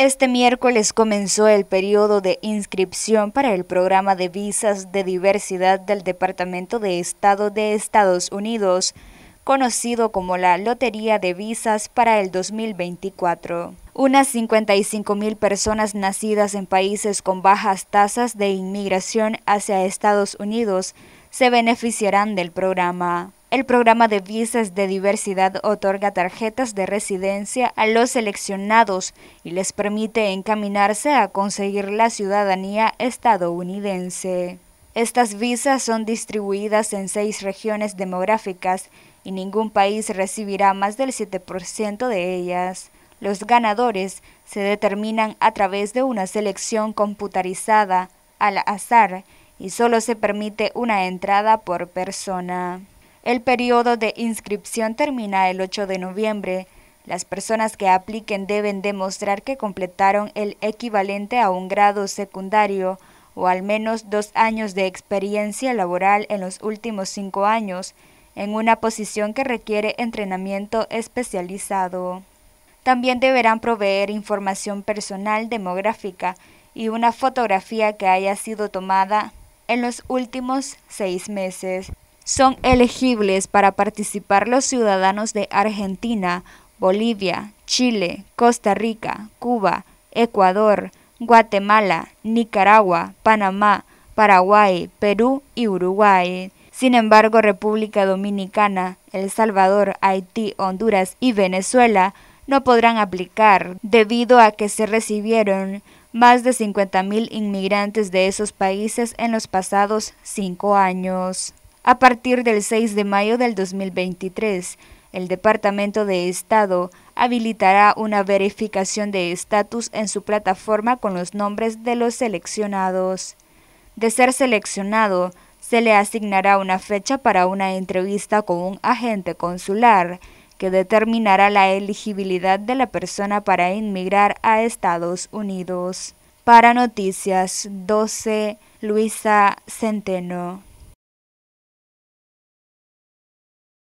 Este miércoles comenzó el periodo de inscripción para el programa de visas de diversidad del Departamento de Estado de Estados Unidos, conocido como la Lotería de Visas para el 2024. Unas 55.000 personas nacidas en países con bajas tasas de inmigración hacia Estados Unidos se beneficiarán del programa. El programa de visas de diversidad otorga tarjetas de residencia a los seleccionados y les permite encaminarse a conseguir la ciudadanía estadounidense. Estas visas son distribuidas en seis regiones demográficas y ningún país recibirá más del 7% de ellas. Los ganadores se determinan a través de una selección computarizada al azar y solo se permite una entrada por persona. El periodo de inscripción termina el 8 de noviembre. Las personas que apliquen deben demostrar que completaron el equivalente a un grado secundario o al menos dos años de experiencia laboral en los últimos cinco años, en una posición que requiere entrenamiento especializado. También deberán proveer información personal demográfica y una fotografía que haya sido tomada en los últimos seis meses son elegibles para participar los ciudadanos de Argentina, Bolivia, Chile, Costa Rica, Cuba, Ecuador, Guatemala, Nicaragua, Panamá, Paraguay, Perú y Uruguay. Sin embargo, República Dominicana, El Salvador, Haití, Honduras y Venezuela no podrán aplicar debido a que se recibieron más de 50.000 inmigrantes de esos países en los pasados cinco años a partir del 6 de mayo del 2023. El Departamento de Estado habilitará una verificación de estatus en su plataforma con los nombres de los seleccionados. De ser seleccionado, se le asignará una fecha para una entrevista con un agente consular que determinará la elegibilidad de la persona para inmigrar a Estados Unidos. Para Noticias 12, Luisa Centeno.